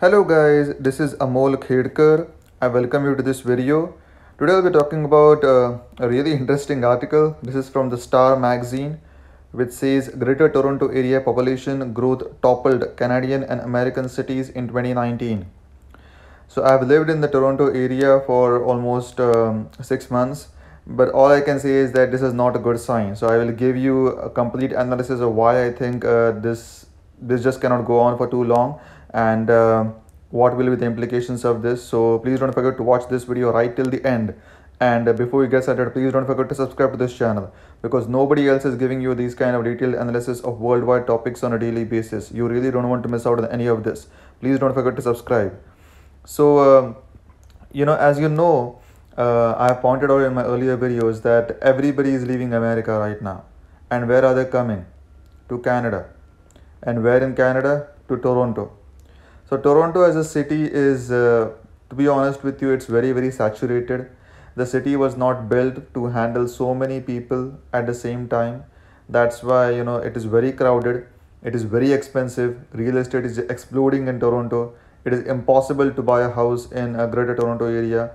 Hello guys, this is Amol Khedkar. I welcome you to this video. Today I'll be talking about uh, a really interesting article. This is from the Star magazine which says Greater Toronto Area population growth toppled Canadian and American cities in 2019. So I've lived in the Toronto area for almost um, 6 months but all I can say is that this is not a good sign. So I will give you a complete analysis of why I think uh, this this just cannot go on for too long and uh, what will be the implications of this. So please don't forget to watch this video right till the end. And uh, before you get started, please don't forget to subscribe to this channel because nobody else is giving you these kind of detailed analysis of worldwide topics on a daily basis. You really don't want to miss out on any of this. Please don't forget to subscribe. So, uh, you know, as you know, uh, I pointed out in my earlier videos that everybody is leaving America right now. And where are they coming? To Canada. And where in Canada? To Toronto. So Toronto as a city is, uh, to be honest with you, it's very, very saturated. The city was not built to handle so many people at the same time. That's why, you know, it is very crowded. It is very expensive. Real estate is exploding in Toronto. It is impossible to buy a house in a greater Toronto area.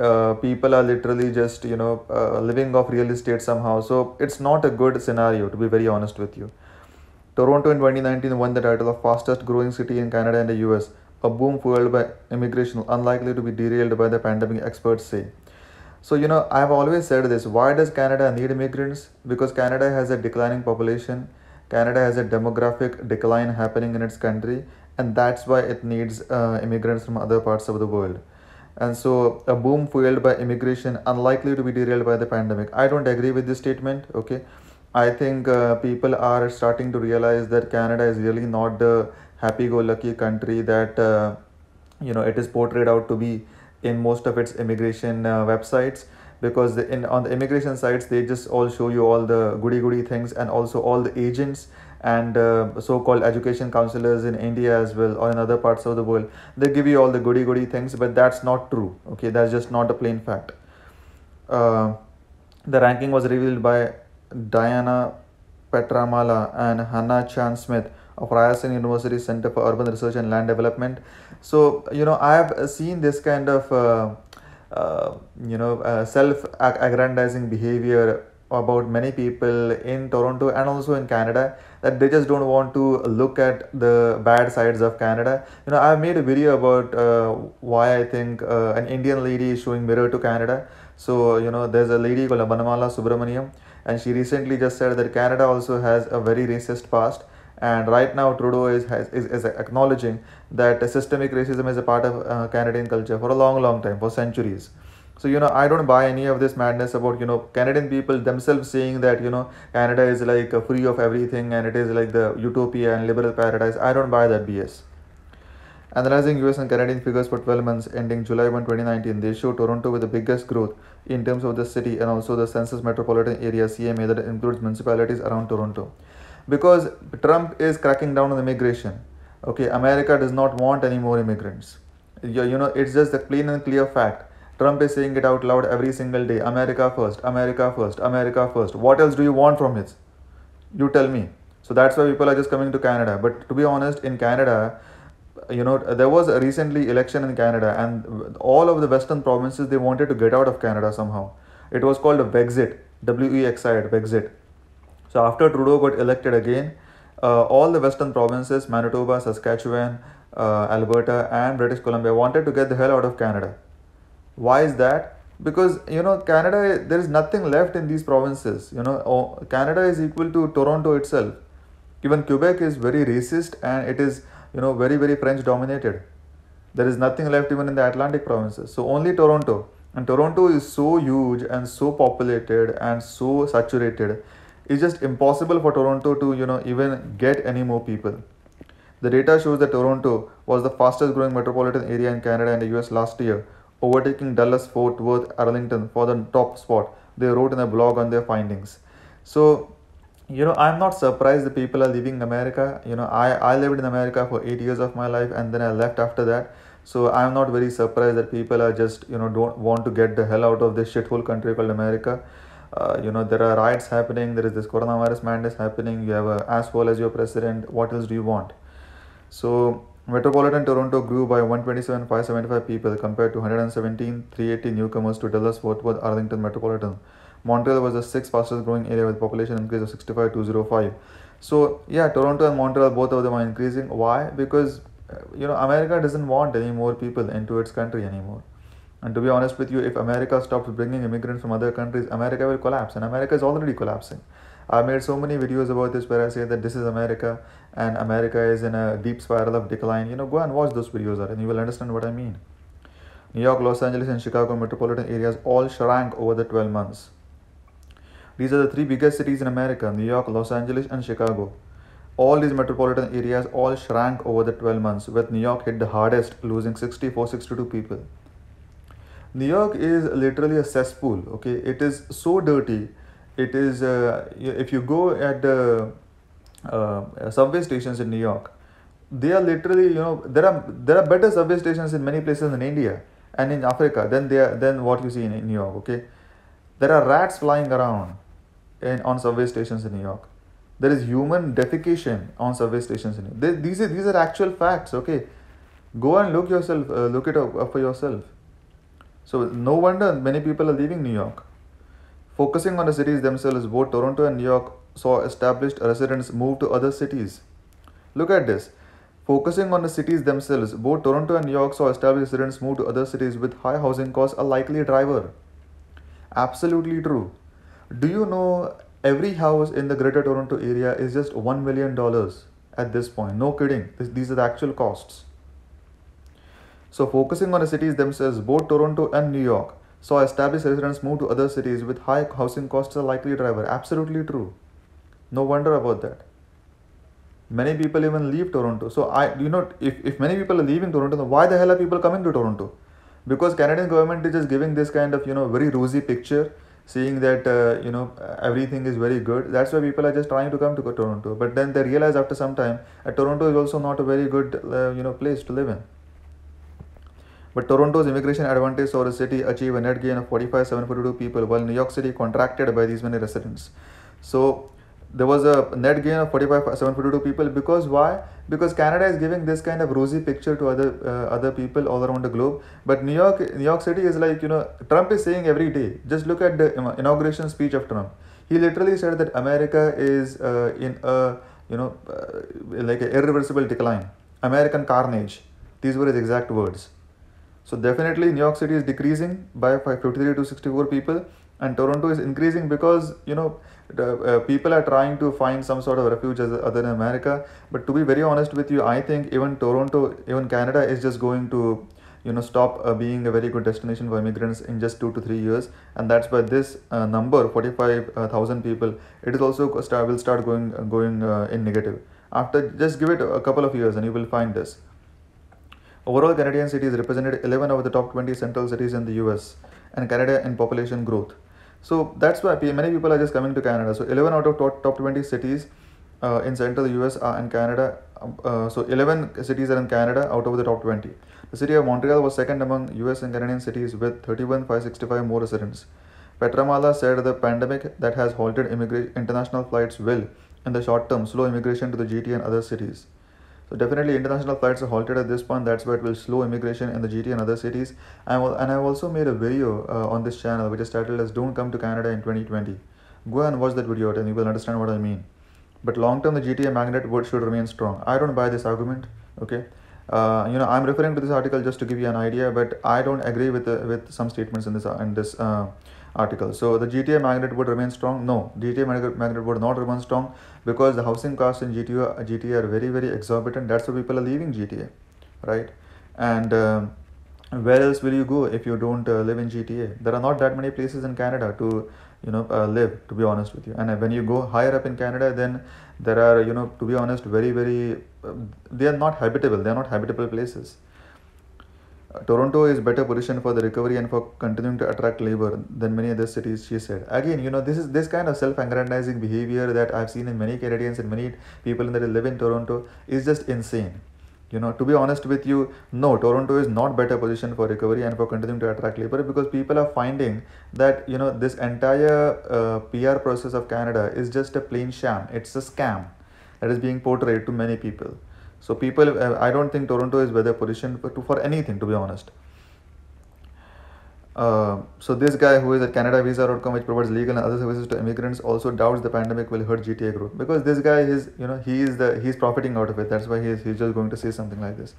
Uh, people are literally just, you know, uh, living off real estate somehow. So it's not a good scenario, to be very honest with you. Toronto in 2019 won the title of fastest growing city in Canada and the US, a boom fueled by immigration unlikely to be derailed by the pandemic, experts say. So, you know, I've always said this why does Canada need immigrants? Because Canada has a declining population, Canada has a demographic decline happening in its country, and that's why it needs uh, immigrants from other parts of the world. And so, a boom fueled by immigration unlikely to be derailed by the pandemic. I don't agree with this statement, okay? I think uh, people are starting to realize that Canada is really not the happy-go-lucky country that uh, you know it is portrayed out to be in most of its immigration uh, websites because the, in on the immigration sites they just all show you all the goody goody things and also all the agents and uh, so-called education counselors in India as well or in other parts of the world they give you all the goody goody things but that's not true okay that's just not a plain fact uh, the ranking was revealed by Diana Petramala and Hannah Chan Smith of Ryerson University Center for Urban Research and Land Development. So, you know, I have seen this kind of, uh, uh, you know, uh, self aggrandizing behavior about many people in Toronto and also in Canada that they just don't want to look at the bad sides of Canada. You know, I have made a video about uh, why I think uh, an Indian lady is showing mirror to Canada. So, you know, there's a lady called Abanamala Subramaniam and she recently just said that Canada also has a very racist past and right now Trudeau is, has, is, is acknowledging that systemic racism is a part of uh, Canadian culture for a long long time for centuries so you know I don't buy any of this madness about you know Canadian people themselves saying that you know Canada is like free of everything and it is like the utopia and liberal paradise I don't buy that BS Analyzing US and Canadian figures for 12 months ending July 1, 2019, they show Toronto with the biggest growth in terms of the city and also the census metropolitan area CMA that includes municipalities around Toronto. Because Trump is cracking down on immigration. Okay, America does not want any more immigrants. You, you know, it's just a plain and clear fact. Trump is saying it out loud every single day. America first, America first, America first. What else do you want from it? You tell me. So that's why people are just coming to Canada. But to be honest, in Canada, you know there was a recently election in canada and all of the western provinces they wanted to get out of canada somehow it was called a brexit w-e-x-i-t brexit so after trudeau got elected again uh, all the western provinces manitoba saskatchewan uh, alberta and british columbia wanted to get the hell out of canada why is that because you know canada there is nothing left in these provinces you know oh, canada is equal to toronto itself even quebec is very racist and it is you know, very, very French dominated. There is nothing left even in the Atlantic provinces. So only Toronto. And Toronto is so huge and so populated and so saturated. It's just impossible for Toronto to, you know, even get any more people. The data shows that Toronto was the fastest growing metropolitan area in Canada and the US last year, overtaking Dallas, Fort Worth, Arlington for the top spot. They wrote in a blog on their findings. So you know i'm not surprised the people are leaving america you know i i lived in america for 8 years of my life and then i left after that so i'm not very surprised that people are just you know don't want to get the hell out of this shithole country called america uh, you know there are riots happening there is this coronavirus madness happening you have a asshole as your president what else do you want so metropolitan toronto grew by 127 575 people compared to 117 380 newcomers to dallas fort worth arlington metropolitan Montreal was the sixth fastest growing area with population increase of 65 to 05. So yeah, Toronto and Montreal, both of them are increasing. Why? Because uh, you know America doesn't want any more people into its country anymore. And to be honest with you, if America stops bringing immigrants from other countries, America will collapse, and America is already collapsing. I made so many videos about this where I say that this is America and America is in a deep spiral of decline. You know, go and watch those videos and you will understand what I mean. New York, Los Angeles, and Chicago metropolitan areas all shrank over the 12 months. These are the three biggest cities in America New York, Los Angeles, and Chicago. All these metropolitan areas all shrank over the 12 months, with New York hit the hardest, losing 64 62 people. New York is literally a cesspool, okay? It is so dirty. It is, uh, if you go at the uh, subway stations in New York, they are literally, you know, there are there are better subway stations in many places in India and in Africa than they are, than what you see in, in New York, okay? There are rats flying around in, on subway stations in New York. There is human defecation on subway stations in New York. They, these, are, these are actual facts, okay? Go and look yourself, uh, look it up, up uh, for yourself. So no wonder many people are leaving New York. Focusing on the cities themselves, both Toronto and New York saw established residents move to other cities. Look at this. Focusing on the cities themselves, both Toronto and New York saw established residents move to other cities with high housing costs, a likely driver. Absolutely true do you know every house in the Greater Toronto Area is just $1 million at this point? No kidding. This, these are the actual costs. So, focusing on the cities themselves, both Toronto and New York saw established residents move to other cities with high housing costs a likely driver. Absolutely true. No wonder about that. Many people even leave Toronto. So, I you know, if, if many people are leaving Toronto, then why the hell are people coming to Toronto? Because Canadian government is just giving this kind of, you know, very rosy picture seeing that uh, you know everything is very good that's why people are just trying to come to toronto but then they realize after some time that toronto is also not a very good uh, you know place to live in but Toronto's immigration advantage saw the city achieve a net gain of 45, 742 people, while New York City contracted by these many residents. So there was a net gain of 45 742 people because why because canada is giving this kind of rosy picture to other uh, other people all around the globe but new york new york city is like you know trump is saying every day just look at the inauguration speech of trump he literally said that america is uh, in a you know uh, like an irreversible decline american carnage these were his exact words so definitely new york city is decreasing by 53 to 64 people and Toronto is increasing because you know the, uh, people are trying to find some sort of refuge as other than America. But to be very honest with you, I think even Toronto, even Canada is just going to you know stop uh, being a very good destination for immigrants in just two to three years and that's why this uh, number 45000 people it is also start, will start going uh, going uh, in negative after just give it a couple of years and you will find this overall canadian cities represented 11 of the top 20 central cities in the us and canada in population growth so that's why many people are just coming to Canada. So 11 out of top, top 20 cities uh, in central US are in Canada. Um, uh, so 11 cities are in Canada out of the top 20. The city of Montreal was second among US and Canadian cities with 31,565 more residents. Petramala said the pandemic that has halted international flights will, in the short term, slow immigration to the GT and other cities. So definitely international flights are halted at this point. That's why it will slow immigration in the GT and other cities. I and I've also made a video uh, on this channel which is titled as Don't Come to Canada in 2020. Go and watch that video and you will understand what I mean. But long term the GTA magnet would should remain strong. I don't buy this argument. Okay. Uh, you know I'm referring to this article just to give you an idea, but I don't agree with the, with some statements in this uh, in this uh, article. So the GTA magnet would remain strong? No, GTA magnet would not remain strong because the housing costs in GTA, GTA are very, very exorbitant. That's why people are leaving GTA, right? And um, where else will you go if you don't uh, live in GTA? There are not that many places in Canada to you know uh, live to be honest with you and uh, when you go higher up in canada then there are you know to be honest very very uh, they are not habitable they are not habitable places Toronto is better positioned for the recovery and for continuing to attract labor than many other cities, she said. Again, you know, this is this kind of self-aggrandizing behavior that I've seen in many Canadians and many people that live in Toronto is just insane. You know, to be honest with you, no, Toronto is not better positioned for recovery and for continuing to attract labor because people are finding that you know this entire uh, PR process of Canada is just a plain sham. It's a scam that is being portrayed to many people. So people, uh, I don't think Toronto is better positioned for, for anything, to be honest. Uh, so this guy who is at CanadaVisa.com, which provides legal and other services to immigrants, also doubts the pandemic will hurt GTA growth because this guy is, you know, he is the he's profiting out of it. That's why he's he's just going to say something like this.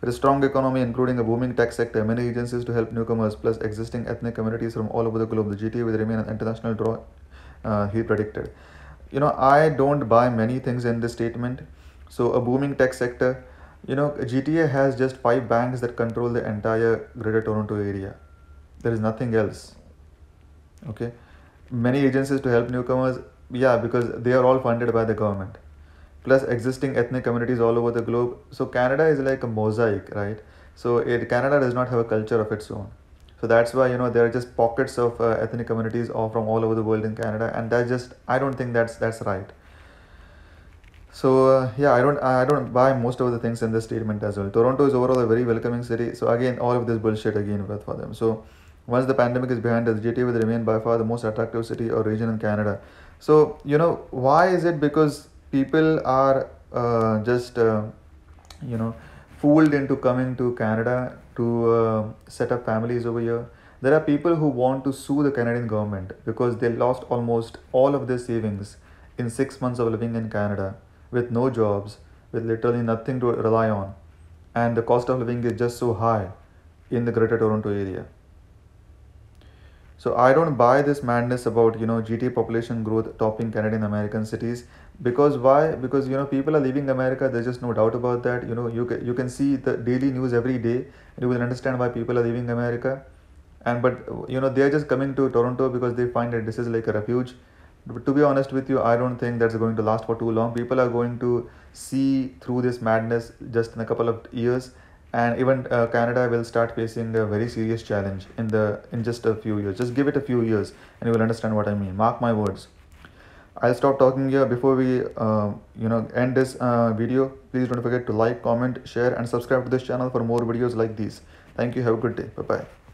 With a strong economy, including a booming tech sector, many agencies to help newcomers plus existing ethnic communities from all over the globe, the GTA will remain an international draw. Uh, he predicted. You know, I don't buy many things in this statement. So a booming tech sector. You know, GTA has just five banks that control the entire Greater Toronto area. There is nothing else. Okay, many agencies to help newcomers. Yeah, because they are all funded by the government. Plus existing ethnic communities all over the globe. So Canada is like a mosaic, right? So it Canada does not have a culture of its own. So that's why you know there are just pockets of uh, ethnic communities all from all over the world in Canada, and that just I don't think that's that's right. So uh, yeah, I don't I don't buy most of the things in this statement as well. Toronto is overall a very welcoming city. So again, all of this bullshit again for them. So once the pandemic is behind us, GTA will remain by far the most attractive city or region in Canada. So you know why is it? Because people are uh, just uh, you know fooled into coming to Canada to uh, set up families over here. There are people who want to sue the Canadian government because they lost almost all of their savings in six months of living in Canada with no jobs, with literally nothing to rely on, and the cost of living is just so high in the Greater Toronto Area. So I don't buy this madness about you know GTA population growth topping Canadian American cities because why? Because you know people are leaving America. There's just no doubt about that. You know you can, you can see the daily news every day. You will understand why people are leaving America, and but you know they are just coming to Toronto because they find that this is like a refuge but to be honest with you, I don't think that's going to last for too long. People are going to see through this madness just in a couple of years, and even uh, Canada will start facing a very serious challenge in the in just a few years. Just give it a few years, and you will understand what I mean. Mark my words. I'll stop talking here before we uh, you know end this uh, video. Please don't forget to like, comment, share, and subscribe to this channel for more videos like these. Thank you. Have a good day. Bye bye.